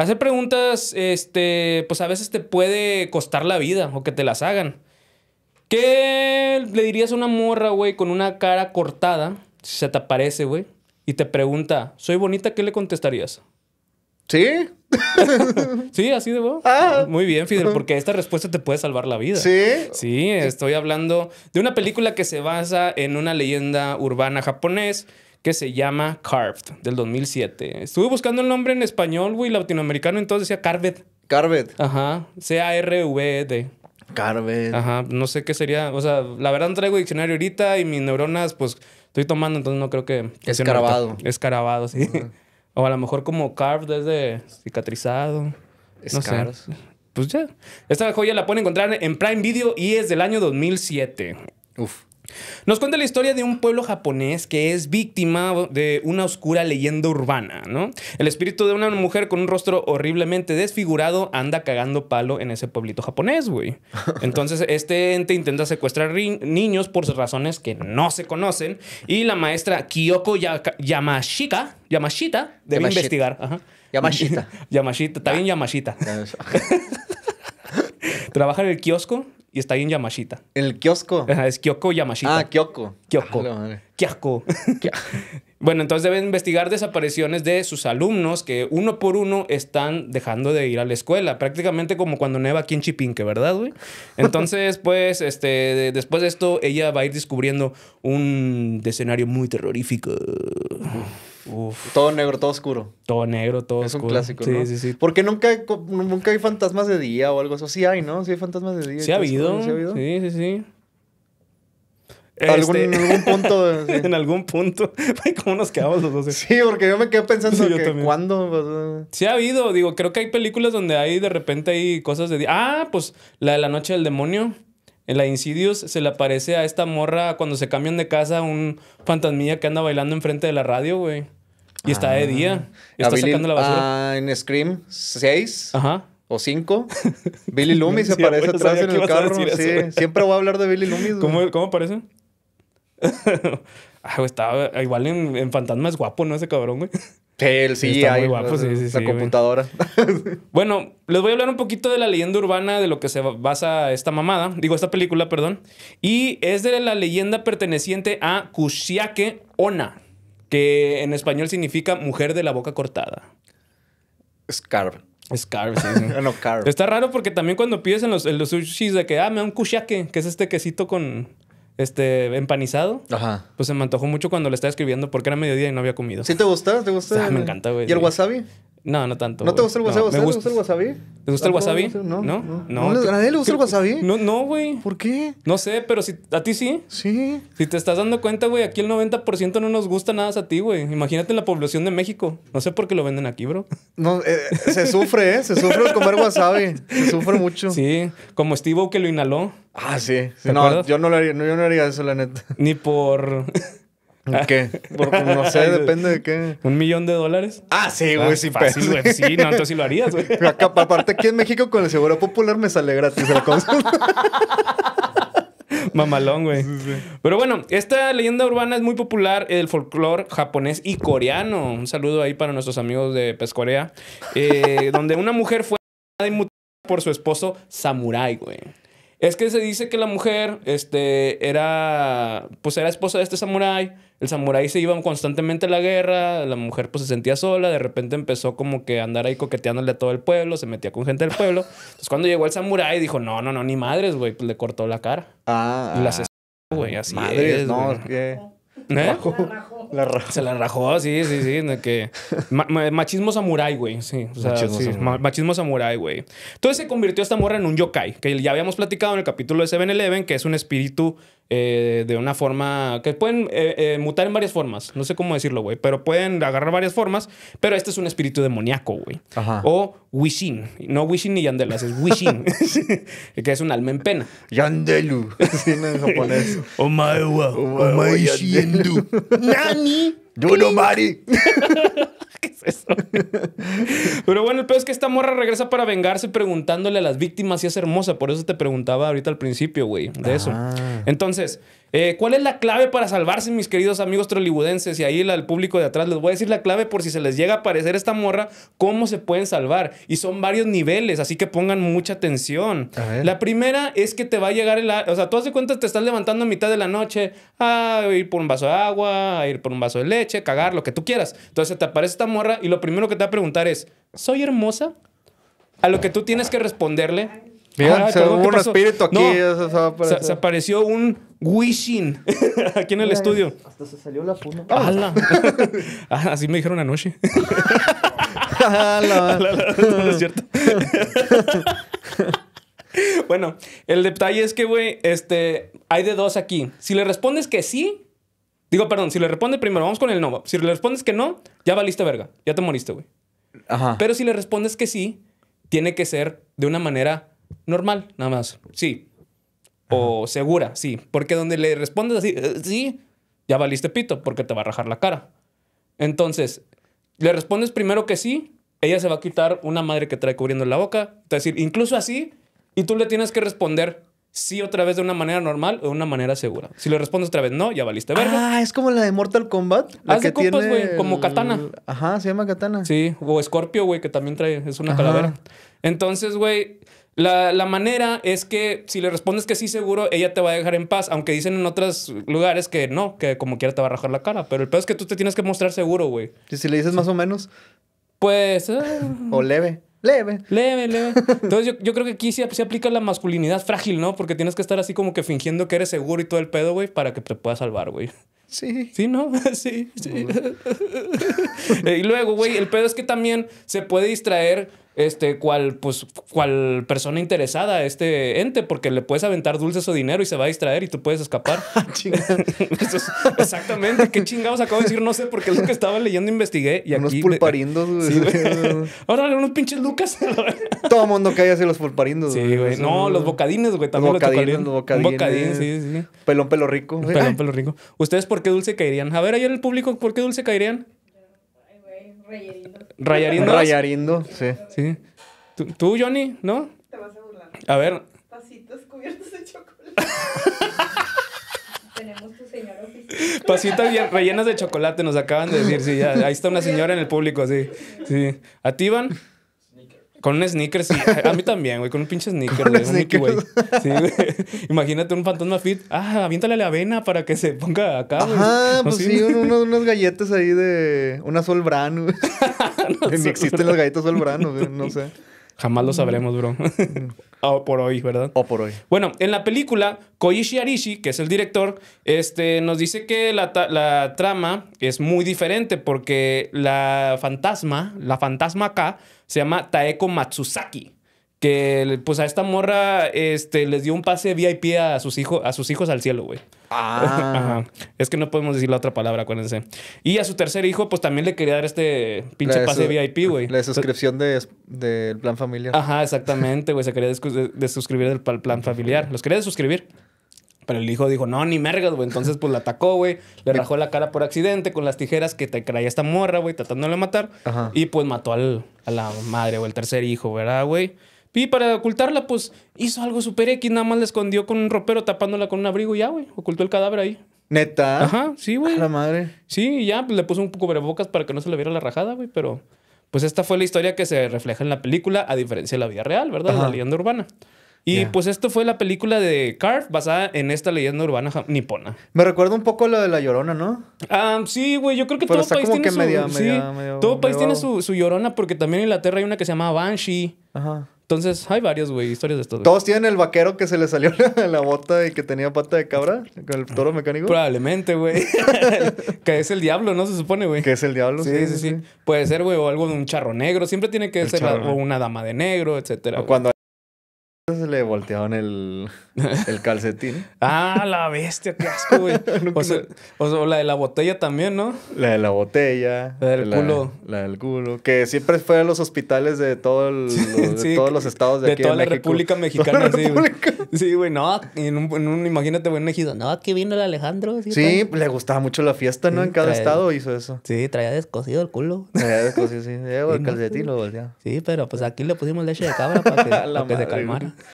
Hacer preguntas, este, pues a veces te puede costar la vida o que te las hagan. ¿Qué le dirías a una morra, güey, con una cara cortada, si se te aparece, güey, y te pregunta, soy bonita, ¿qué le contestarías? ¿Sí? sí, así de vos. Ah. Muy bien, Fidel, porque esta respuesta te puede salvar la vida. Sí. Sí, estoy hablando de una película que se basa en una leyenda urbana japonés que se llama Carved, del 2007. Estuve buscando el nombre en español, güey, latinoamericano, entonces decía Carved. Carved. Ajá, C-A-R-V-E-D. Carved. Ajá, no sé qué sería. O sea, la verdad no traigo diccionario ahorita y mis neuronas, pues, estoy tomando, entonces no creo que... Escarabado. Escarabado, sí. O a lo mejor como carved es de cicatrizado. Pues ya. Esta joya la pueden encontrar en Prime Video y es del año 2007. Uf. Nos cuenta la historia de un pueblo japonés que es víctima de una oscura leyenda urbana, ¿no? El espíritu de una mujer con un rostro horriblemente desfigurado anda cagando palo en ese pueblito japonés, güey. Entonces, este ente intenta secuestrar niños por razones que no se conocen y la maestra Kyoko Yamashita debe investigar. Ajá. Yamashita. Yamashita, también ah. Yamashita. Trabaja en el kiosco y está ahí en Yamashita. el kiosco? es Kyoko Yamashita. Ah, Kyoko. Kyoko. Ah, bueno, entonces deben investigar desapariciones de sus alumnos que uno por uno están dejando de ir a la escuela. Prácticamente como cuando neva aquí en Chipinque, ¿verdad, güey? Entonces, pues, este, después de esto, ella va a ir descubriendo un escenario muy terrorífico. Todo negro, todo oscuro. Todo negro, todo oscuro. Es un clásico, sí, Sí, sí, Porque nunca hay, nunca hay fantasmas de día o algo así. Sí hay, ¿no? Sí hay fantasmas de día. Sí, ha habido. ¿sí Sí, sí, En este, ¿Algún, punto. en algún punto. ¿Cómo nos quedamos los dos? Sí, porque yo me quedé pensando que cuándo. Sí ha habido. Digo, creo que hay películas donde hay de repente hay cosas de... día. Ah, pues la de la noche del demonio en la Insidious se le aparece a esta morra cuando se cambian de casa un fantasmilla que anda bailando enfrente de la radio, güey. Y está de ah. día. la basura. Ah, en Scream 6. Ajá. O 5. Billy Loomis se aparece atrás en el carro. siempre voy a hablar de Billy Loomis. ¿Cómo, ¿Cómo aparece? Ah, estaba igual en, Fantasma es guapo, ¿no? Ese cabrón, güey. sí, sí, está muy guapo, sí, sí, la computadora. bueno, les voy a hablar un poquito de la leyenda urbana de lo que se basa esta mamada, digo esta película, perdón, y es de la leyenda perteneciente a Kushiake Ona, que en español significa mujer de la boca cortada. Scarf. Scarf, sí. sí. no, carb. Está raro porque también cuando pides en los, sushis de que, ah, me da un kushiake, que es este quesito con este, empanizado. Ajá. Pues se me antojó mucho cuando le estaba escribiendo porque era mediodía y no había comido. ¿Sí te gustas ¿Te gusta? Ah, me encanta, güey. ¿Y el wasabi? No, no tanto. ¿No te gusta el wasabi? gusta... ¿Te gusta el wasabi? ¿Te gusta el wasabi? No. ¿No? ¿No? a nadie le gusta el wasabi? No, no, güey. ¿Por qué? No sé, pero si a ti sí. Sí. Si te estás dando cuenta, güey, aquí el 90% no nos gusta nada a ti, güey. Imagínate la población de México. No sé por qué lo venden aquí, bro. No, eh, se sufre, ¿eh? Se sufre comer wasabi. Se sufre mucho. Sí, como Steve que lo inhaló. Ah, sí. no, yo no, yo no haría eso, la neta. Ni por... ¿Qué? Pues, no sé, depende de qué. ¿Un millón de dólares? Ah, sí, ah, güey, sí, fácil, güey. Pues sí, no, entonces sí lo harías, güey. Aparte, aquí en México con el Seguro Popular me sale gratis el consumo. Mamalón, güey. Pero bueno, esta leyenda urbana es muy popular en el folclore japonés y coreano. Un saludo ahí para nuestros amigos de Pescorea. Eh, donde una mujer fue por su esposo Samurai, güey. Es que se dice que la mujer este, era, pues era esposa de este samurái. El samurái se iba constantemente a la guerra, la mujer pues se sentía sola, de repente empezó como que a andar ahí coqueteándole a todo el pueblo, se metía con gente del pueblo. Entonces cuando llegó el samurái dijo, no, no, no, ni madres, güey, pues le cortó la cara. Ah. Y las ah. güey, así madres, no, que... ¿Eh? Se la rajó, sí, sí, sí. que, machismo samurai, güey. Sí, machismo, samurai güey. Entonces se convirtió esta morra en un yokai, que ya habíamos platicado en el capítulo de 7-Eleven, que es un espíritu eh, de una forma que pueden eh, eh, mutar en varias formas. No sé cómo decirlo, güey, pero pueden agarrar varias formas. Pero este es un espíritu demoníaco, güey. O Wishin. No Wishin ni Yandelas, es Wishin. que es un alma en pena. Yandelu. Sí, en japonés. Omaewa. Omae Nani? Do nobody. Pero bueno, el peor es que esta morra regresa para vengarse preguntándole a las víctimas si es hermosa. Por eso te preguntaba ahorita al principio, güey, de eso. Ah. Entonces, eh, ¿cuál es la clave para salvarse, mis queridos amigos trolibudenses? Y ahí al público de atrás les voy a decir la clave por si se les llega a aparecer esta morra, cómo se pueden salvar. Y son varios niveles, así que pongan mucha atención. La primera es que te va a llegar el... O sea, tú das cuenta te estás levantando a mitad de la noche a ir por un vaso de agua, a ir por un vaso de leche, cagar, lo que tú quieras. Entonces te aparece esta morra y lo primero que te va a preguntar es, ¿soy hermosa? A lo que tú tienes que responderle. se un aquí. se, apareció un wishing aquí en el estudio. Hasta se salió la puna. Ah, ah, así me dijeron anoche. bueno, el detalle es que, güey, este, hay de dos aquí. Si le respondes que sí, Digo, perdón, si le respondes primero, vamos con el no. Si le respondes que no, ya valiste verga. Ya te moriste, güey. Pero si le respondes que sí, tiene que ser de una manera normal, nada más. Sí. O segura, sí. Porque donde le respondes así, eh, sí, ya valiste pito, porque te va a rajar la cara. Entonces, le respondes primero que sí, ella se va a quitar una madre que trae cubriendo la boca. Te decir, incluso así, y tú le tienes que responder sí otra vez de una manera normal o de una manera segura. Si le respondes otra vez no, ya valiste verga. Ah, es como la de Mortal Kombat. La que como katana. Ajá, se llama katana. Sí, o Scorpio, güey, que también trae, es una calavera. Entonces, güey, la, manera es que si le respondes que sí seguro, ella te va a dejar en paz, aunque dicen en otros lugares que no, que como quiera te va a rajar la cara, pero el peor es que tú te tienes que mostrar seguro, güey. ¿Y si le dices más o menos? Pues... Eh. o leve leve. Leve, leve. Entonces yo, creo que aquí sí, aplica la masculinidad frágil, ¿no? Porque tienes que estar así como que fingiendo que eres seguro y todo el pedo, güey, para que te puedas salvar, güey. Sí. Sí, ¿no? sí, sí. y luego, güey, el pedo es que también se puede distraer este, cual, pues, cual persona interesada a este ente, porque le puedes aventar dulces o dinero y se va a distraer y tú puedes escapar. Ah, exactamente, qué chingados acabo de decir, no sé, porque es lo que estaba leyendo, investigué y unos pulparindos, güey. Órale, unos pinches lucas. Todo el mundo cae hacia los pulparindos, Sí, güey. No, los bocadines, güey, también los bocadines. Los bocadines, sí, sí. Pelón pelo rico. Pelón pelo rico. ¿Ustedes por qué dulce caerían? A ver, ahí en el público, ¿por qué dulce caerían? Rayarindo. Rayarindo. sí. sí. ¿Tú, Johnny, ¿no? Te vas a burlar. A ver. Pasitas cubiertos de chocolate. Tenemos tu señora oficial. Pasitas rellenas de chocolate, nos acaban de decir, sí. Ahí está una señora en el público, sí. Sí. ¿A ti, Iván? Con un sneaker, sí. A mí también, güey. Con un pinche sneaker, güey. Un Imagínate un fantasma fit. Ah, aviéntale la avena para que se ponga acá, güey. Ah, pues sí, unos, unas galletas ahí de... Una solbrano, güey. no, Ni existen las galletas solbrano, güey. No sé. Jamás lo mm. sabremos, bro. Mm. o por hoy, ¿verdad? O por hoy. Bueno, en la película, Koishi Arishi, que es el director, este, nos dice que la, la trama es muy diferente porque la fantasma, la fantasma acá, se llama Taeko Matsusaki que pues a esta morra este, les dio un pase VIP a sus, hijos a sus hijos al cielo, güey. Ah. Ajá. Es que no podemos decir la otra palabra, acuérdense. Y a su tercer hijo, pues también le quería dar este pinche pase VIP, güey. La suscripción del plan familiar. Ajá, exactamente, güey. Se quería de, del plan familiar. Los quería desuscribir. Pero el hijo dijo, no, ni mergas, güey. Entonces, pues la atacó, güey. Le rajó la cara por accidente con las tijeras que te traía esta morra, güey, tratándole de matar. Ajá. Y pues mató a la madre, o el tercer hijo, ¿verdad, güey? Y para ocultarla, pues hizo algo super X, nada más la escondió con un ropero tapándola con un abrigo y ya, güey. Ocultó el cadáver ahí. Neta. Ajá, sí, güey. A la madre. Sí, ya pues, le puso un poco cubrebocas para que no se le viera la rajada, güey, pero pues esta fue la historia que se refleja en la película, a diferencia de la vida real, ¿verdad? La leyenda urbana. Y pues esto fue la película de Carve basada en esta leyenda urbana nipona. Me recuerda un poco lo de la llorona, ¿no? Ah, sí, güey, yo creo que todo país tiene su todo país tiene su, llorona porque también en Inglaterra hay una que se llama Banshee. Ajá. Entonces, hay varios, güey, historias de estos. ¿Todos tienen el vaquero que se le salió la, bota y que tenía pata de cabra con el toro mecánico? Probablemente, güey. que es el diablo, ¿no? Se supone, güey. Que es el diablo, sí. Sí, sí, sí. Puede ser, güey, o algo de un charro negro. Siempre tiene que ser una dama de negro, etcétera. O cuando se le voltearon el, el calcetín. ah, la bestia, qué asco, güey. O, sea, o, la de la botella también, ¿no? La de la botella. La del culo. La del culo. Que siempre fue a los hospitales de, todo el, de todos los estados de, de aquí toda la República Mexicana. sí, güey. Sí, güey, no. En un, en un, imagínate, güey, en Ejido. No, aquí vino el Alejandro. Sí, le gustaba mucho la fiesta, ¿no? en cada estado hizo eso. Sí, traía descosido el culo. Traía descosido, sí. el calcetín lo volteaba. Sí, pero pues aquí le pusimos leche de cabra para para que se calmara.